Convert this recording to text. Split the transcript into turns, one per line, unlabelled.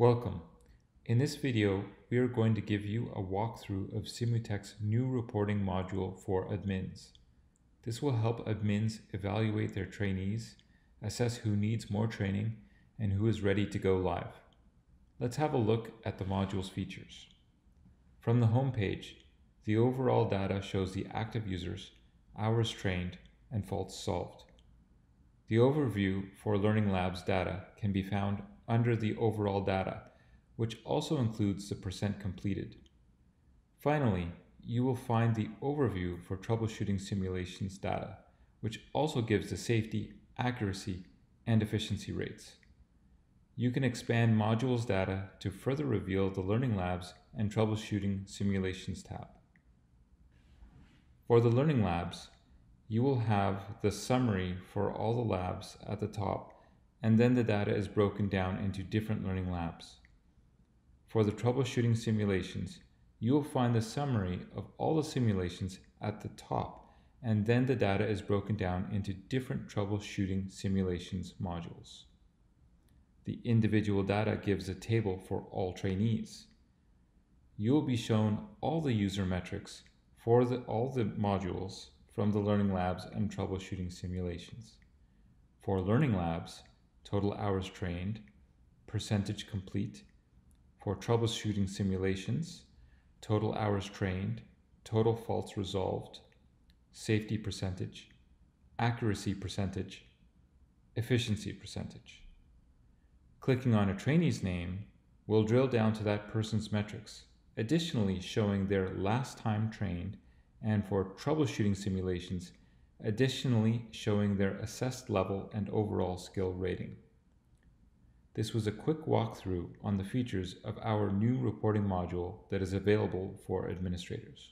Welcome. In this video, we are going to give you a walkthrough of Simutech's new reporting module for admins. This will help admins evaluate their trainees, assess who needs more training, and who is ready to go live. Let's have a look at the module's features. From the home page, the overall data shows the active users, hours trained, and faults solved. The overview for Learning Labs data can be found under the overall data, which also includes the percent completed. Finally, you will find the overview for troubleshooting simulations data, which also gives the safety, accuracy, and efficiency rates. You can expand modules data to further reveal the Learning Labs and Troubleshooting Simulations tab. For the Learning Labs, you will have the summary for all the labs at the top and then the data is broken down into different learning labs. For the troubleshooting simulations, you will find the summary of all the simulations at the top, and then the data is broken down into different troubleshooting simulations modules. The individual data gives a table for all trainees. You will be shown all the user metrics for the, all the modules from the learning labs and troubleshooting simulations. For learning labs, total hours trained, percentage complete. For troubleshooting simulations, total hours trained, total faults resolved, safety percentage, accuracy percentage, efficiency percentage. Clicking on a trainee's name will drill down to that person's metrics, additionally showing their last time trained and for troubleshooting simulations, additionally showing their assessed level and overall skill rating. This was a quick walkthrough on the features of our new reporting module that is available for administrators.